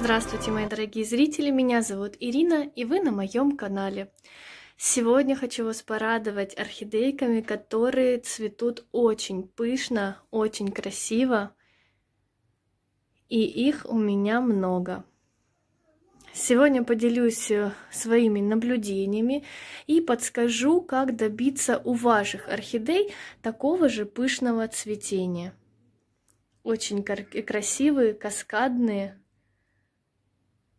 Здравствуйте, мои дорогие зрители! Меня зовут Ирина, и вы на моем канале. Сегодня хочу вас порадовать орхидейками, которые цветут очень пышно, очень красиво, и их у меня много. Сегодня поделюсь э, своими наблюдениями и подскажу, как добиться у ваших орхидей такого же пышного цветения. Очень красивые, каскадные,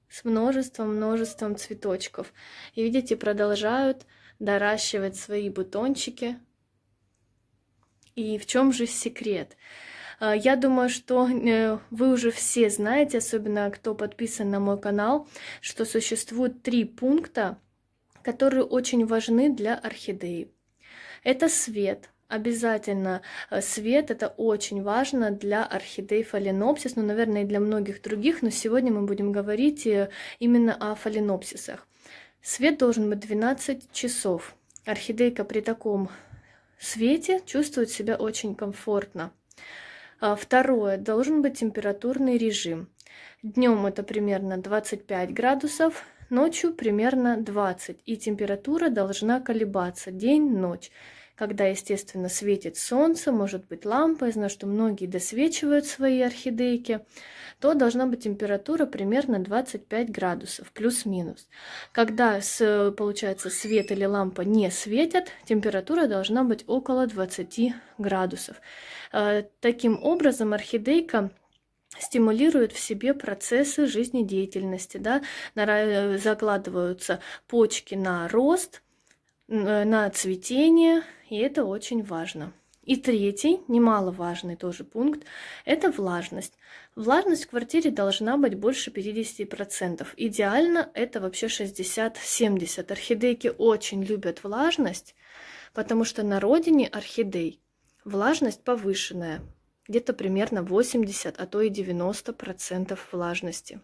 с множеством-множеством цветочков. И видите, продолжают доращивать свои бутончики. И в чем же секрет? А, я думаю, что э, вы уже все знаете, особенно кто подписан на мой канал, что существует три пункта, которые очень важны для орхидеи. Это свет, Обязательно э, свет, это очень важно для орхидей фаленопсис, ну, наверное, и для многих других, но сегодня мы будем говорить э, именно о фаленопсисах. Свет должен быть 12 часов. Орхидейка при таком свете чувствует себя очень комфортно. А второе, должен быть температурный режим. Днем это примерно 25 градусов, ночью примерно 20, и температура должна колебаться день-ночь когда, естественно, светит солнце, может быть лампа, я знаю, что многие досвечивают свои орхидейки, то должна быть температура примерно 25 градусов, плюс-минус. Когда, с, получается, свет или лампа не светят, температура должна быть около 20 градусов. Э, таким образом, орхидейка стимулируют в себе процессы жизнедеятельности, да, э, закладываются почки на рост, Э, на цветение, и это очень важно. И третий, немаловажный тоже пункт, это влажность. Влажность в квартире должна быть больше 50%. Идеально это вообще 60-70. Орхидейки очень любят влажность, потому что на родине орхидей влажность повышенная, где-то примерно 80, а то и 90% влажности.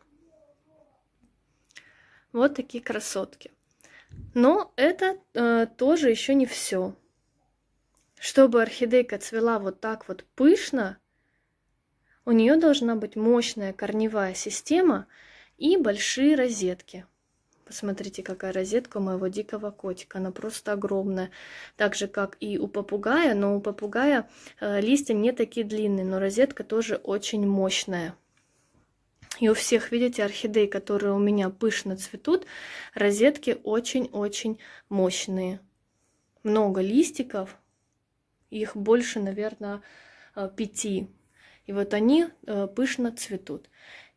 Вот такие красотки. Но это э, тоже еще не все. Чтобы орхидейка цвела вот так вот пышно, у нее должна быть мощная корневая система и большие розетки. Посмотрите, какая розетка у моего дикого котика. Она просто огромная. Так же, как и у попугая, но у попугая э, листья не такие длинные, но розетка тоже очень мощная. И у всех, видите, орхидей, которые у меня пышно цветут, розетки очень-очень мощные. Много листиков, их больше, наверное, э, пяти. И вот они э, пышно цветут.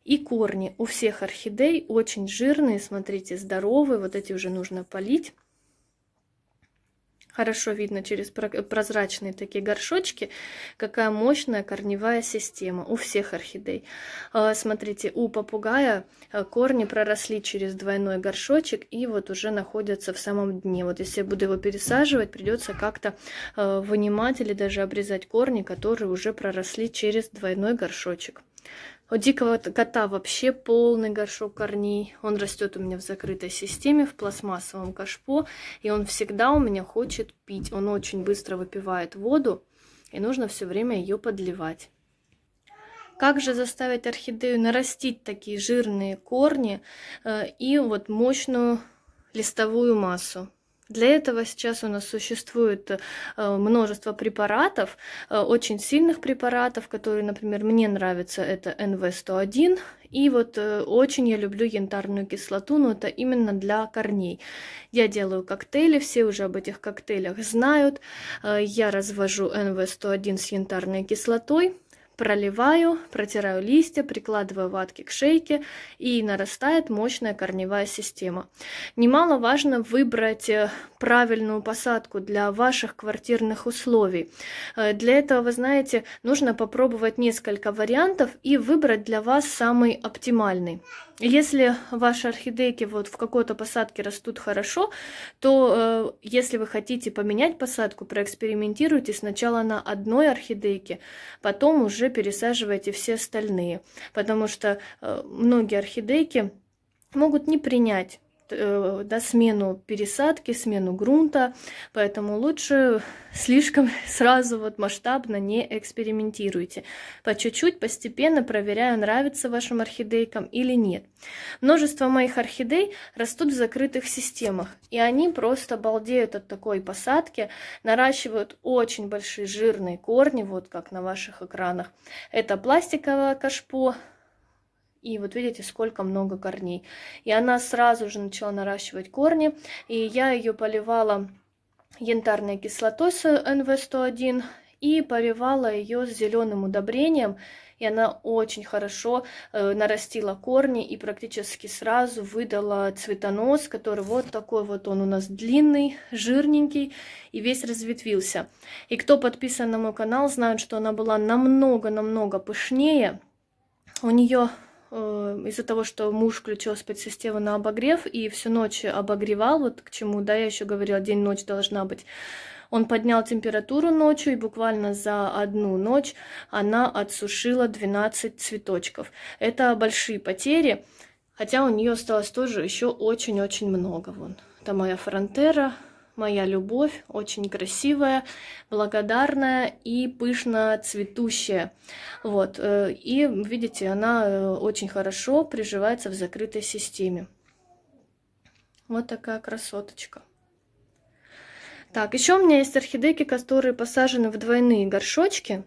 И корни у всех орхидей очень жирные, смотрите, здоровые, вот эти уже нужно полить. Хорошо видно через прозрачные такие горшочки, какая мощная корневая система у всех орхидей. А, смотрите, у попугая а, корни проросли через двойной горшочек и вот уже находятся в самом дне. Вот если я буду его пересаживать, придется как-то а, вынимать или даже обрезать корни, которые уже проросли через двойной горшочек. У дикого кота вообще полный горшок корней. Он растет у меня в закрытой системе, в пластмассовом кашпо, и он всегда у меня хочет пить. Он очень быстро выпивает воду, и нужно все время ее подливать. Как же заставить орхидею нарастить такие жирные корни э, и вот мощную листовую массу? Для этого сейчас у нас существует э, множество препаратов, э, очень сильных препаратов, которые, например, мне нравятся, это НВ-101, и вот э, очень я люблю янтарную кислоту, но это именно для корней. Я делаю коктейли, все уже об этих коктейлях знают. Я развожу НВ-101 с янтарной кислотой, проливаю, протираю листья, прикладываю ватки к шейке и нарастает мощная корневая система. Немаловажно выбрать э, правильную посадку для ваших квартирных условий. Э, для этого, вы знаете, нужно попробовать несколько вариантов и выбрать для вас самый оптимальный. Если ваши орхидейки вот в какой-то посадке растут хорошо, то э, если вы хотите поменять посадку, проэкспериментируйте сначала на одной орхидейке, потом уже пересаживайте все остальные, потому что э, многие орхидейки могут не принять э, да, смену пересадки, смену грунта, поэтому лучше слишком сразу вот масштабно не экспериментируйте. По чуть-чуть, постепенно проверяя, нравится вашим орхидейкам или нет. Множество моих орхидей растут в закрытых системах, и они просто балдеют от такой посадки, наращивают очень большие жирные корни, вот как на ваших экранах. Это пластиковое кашпо, и вот видите, сколько много корней. И она сразу же начала наращивать корни. И я ее поливала янтарной кислотой с НВ-101 и поливала ее с зеленым удобрением. И она очень хорошо э, нарастила корни и практически сразу выдала цветонос, который вот такой вот он у нас длинный, жирненький и весь разветвился. И кто подписан на мой канал, знает, что она была намного-намного пышнее. У нее Э, из-за того, что муж включил спецсистему на обогрев и всю ночь обогревал, вот к чему, да, я еще говорила, день-ночь должна быть, он поднял температуру ночью, и буквально за одну ночь она отсушила 12 цветочков. Это большие потери, хотя у нее осталось тоже еще очень-очень много. Вон, это моя фронтера, моя любовь, очень красивая, благодарная и пышно цветущая. Вот, э, и видите, она э, очень хорошо приживается в закрытой системе. Вот такая красоточка. Так, еще у меня есть орхидейки, которые посажены в двойные горшочки.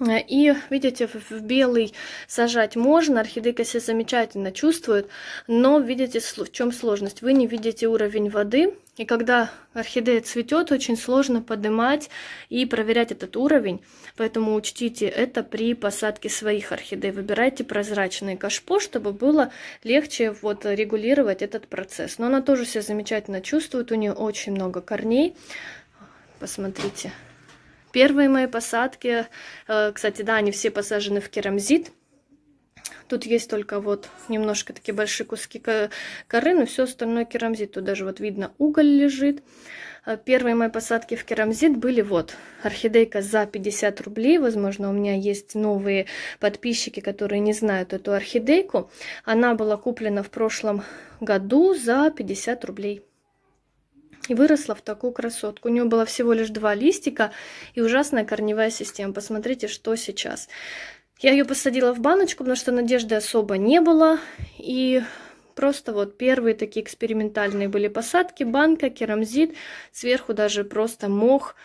Э, и, видите, в белый сажать можно, орхидейка себя замечательно чувствует, но видите, в чем сложность? Вы не видите уровень воды, и когда орхидея цветет, очень сложно поднимать и проверять этот уровень. Поэтому учтите это при посадке своих орхидей. Выбирайте прозрачные кашпо, чтобы было легче вот регулировать этот процесс. Но она тоже себя замечательно чувствует. У нее очень много корней. Посмотрите. Первые мои посадки, э, кстати, да, они все посажены в керамзит. Тут есть только вот немножко такие большие куски коры, но все остальное керамзит. Тут даже вот видно уголь лежит. А первые мои посадки в керамзит были вот орхидейка за 50 рублей. Возможно, у меня есть новые подписчики, которые не знают эту орхидейку. Она была куплена в прошлом году за 50 рублей и выросла в такую красотку. У нее было всего лишь два листика и ужасная корневая система. Посмотрите, что сейчас. Я ее посадила в баночку, потому что надежды особо не было. И просто вот первые такие экспериментальные были посадки. Банка, керамзит, сверху даже просто мох.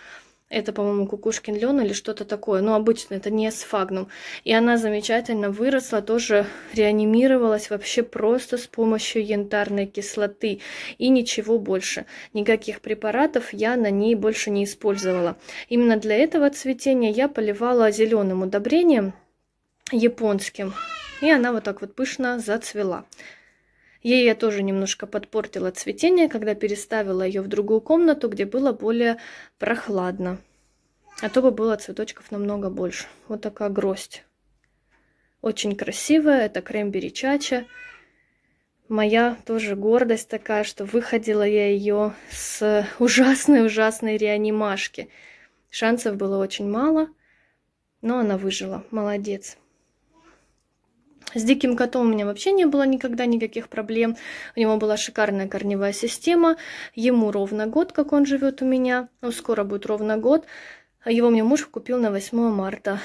Это, по-моему, кукушкин лен или что-то такое. Но ну, обычно это не асфагнум. И она замечательно выросла, тоже реанимировалась вообще просто с помощью янтарной кислоты. И ничего больше. Никаких препаратов я на ней больше не использовала. Именно для этого цветения я поливала зеленым удобрением – японским. И она вот так вот пышно зацвела. Ей я тоже немножко подпортила цветение, когда переставила ее в другую комнату, где было более прохладно. А то бы было цветочков намного больше. Вот такая гроздь. Очень красивая. Это крембери чача. Моя тоже гордость такая, что выходила я ее с ужасной-ужасной реанимашки. Шансов было очень мало, но она выжила. Молодец. С диким котом у меня вообще не было никогда никаких проблем. У него была шикарная корневая система. Ему ровно год, как он живет у меня. Ну, скоро будет ровно год. Его мне муж купил на 8 марта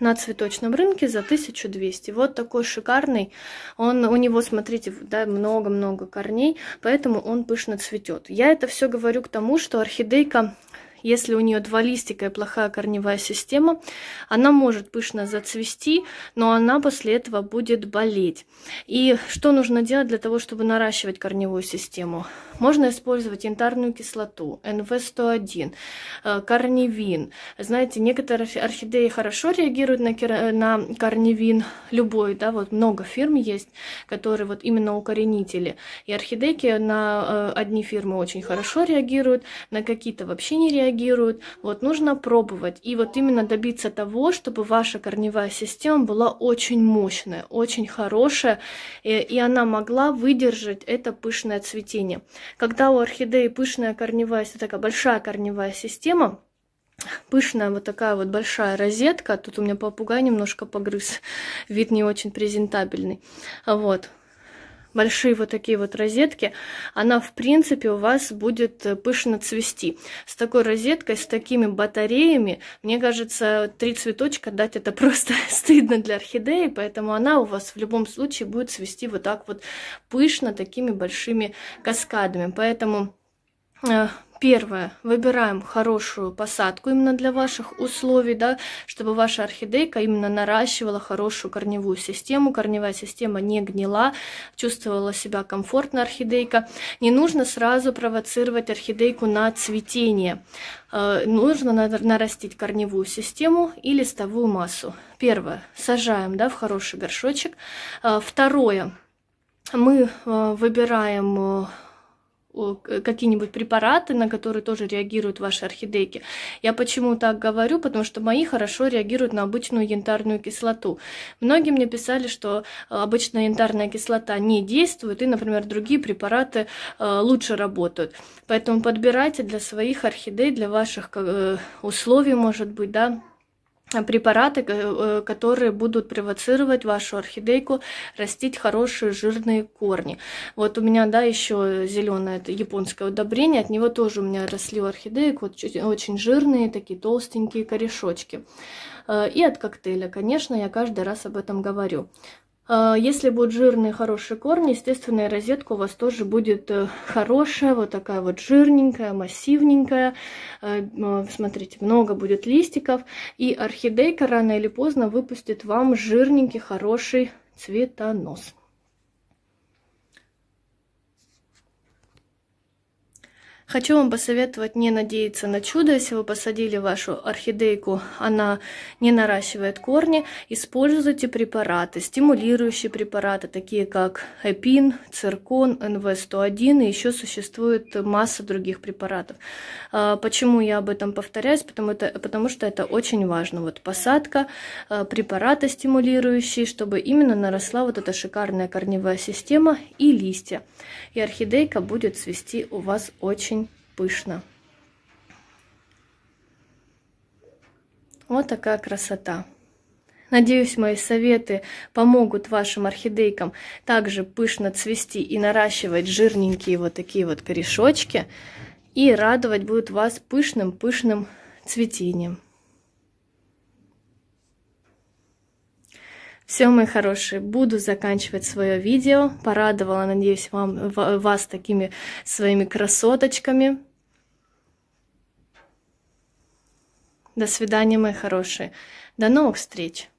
на цветочном рынке за 1200. Вот такой шикарный. Он, у него, смотрите, да, много-много корней, поэтому он пышно цветет. Я это все говорю к тому, что орхидейка если у нее два листика и плохая корневая система, она может пышно зацвести, но она после этого будет болеть. И что нужно делать для того, чтобы наращивать корневую систему? Можно использовать янтарную кислоту, НВ-101, э, корневин. Знаете, некоторые орхидеи хорошо реагируют э, на, корневин, любой, да, вот много фирм есть, которые вот именно укоренители. И орхидейки на э, одни фирмы очень хорошо реагируют, на какие-то вообще не реагируют реагируют. Вот нужно пробовать. И вот именно добиться того, чтобы ваша корневая система была очень мощная, очень хорошая, и, и она могла выдержать это пышное цветение. Когда у орхидеи пышная корневая, такая большая корневая система, пышная вот такая вот большая розетка. Тут у меня попугай немножко погрыз, вид не очень презентабельный. Вот большие вот такие вот розетки, она в принципе у вас будет э, пышно цвести. С такой розеткой, с такими батареями, мне кажется, три цветочка дать это просто стыдно для орхидеи, поэтому она у вас в любом случае будет цвести вот так вот пышно, такими большими каскадами. Поэтому э, Первое. Выбираем хорошую посадку именно для ваших условий, да, чтобы ваша орхидейка именно наращивала хорошую корневую систему, корневая система не гнила, чувствовала себя комфортно орхидейка. Не нужно сразу провоцировать орхидейку на цветение. Э, нужно нарастить корневую систему и листовую массу. Первое. Сажаем да, в хороший горшочек. Э, второе мы э, выбираем какие-нибудь препараты, на которые тоже реагируют ваши орхидейки. Я почему так говорю? Потому что мои хорошо реагируют на обычную янтарную кислоту. Многие мне писали, что э, обычная янтарная кислота не действует, и, например, другие препараты э, лучше работают. Поэтому подбирайте для своих орхидей, для ваших э, условий, может быть, да, препараты, э, которые будут провоцировать вашу орхидейку растить хорошие жирные корни. Вот у меня, да, еще зеленое это японское удобрение, от него тоже у меня росли у вот очень жирные, такие толстенькие корешочки. Э, и от коктейля, конечно, я каждый раз об этом говорю. А, если будут жирные хорошие корни, естественно, и розетка у вас тоже будет э, хорошая, вот такая вот жирненькая, массивненькая. Э, э, смотрите, много будет листиков. И орхидейка рано или поздно выпустит вам жирненький, хороший цветонос. Хочу вам посоветовать не надеяться на чудо. Если вы посадили вашу орхидейку, она не наращивает корни. Используйте препараты, стимулирующие препараты, такие как эпин, циркон, НВ-101 и еще существует масса других препаратов. А, почему я об этом повторяюсь? Потому, это, потому что это очень важно. Вот посадка, а, препараты стимулирующие, чтобы именно наросла вот эта шикарная корневая система и листья. И орхидейка будет цвести у вас очень пышно. Вот такая красота. Надеюсь, мои советы помогут вашим орхидейкам также пышно цвести и наращивать жирненькие вот такие вот корешочки. И радовать будут вас пышным-пышным цветением. Все, мои хорошие, буду заканчивать свое видео. Порадовала, надеюсь, вам, вас такими своими красоточками. До свидания, мои хорошие. До новых встреч!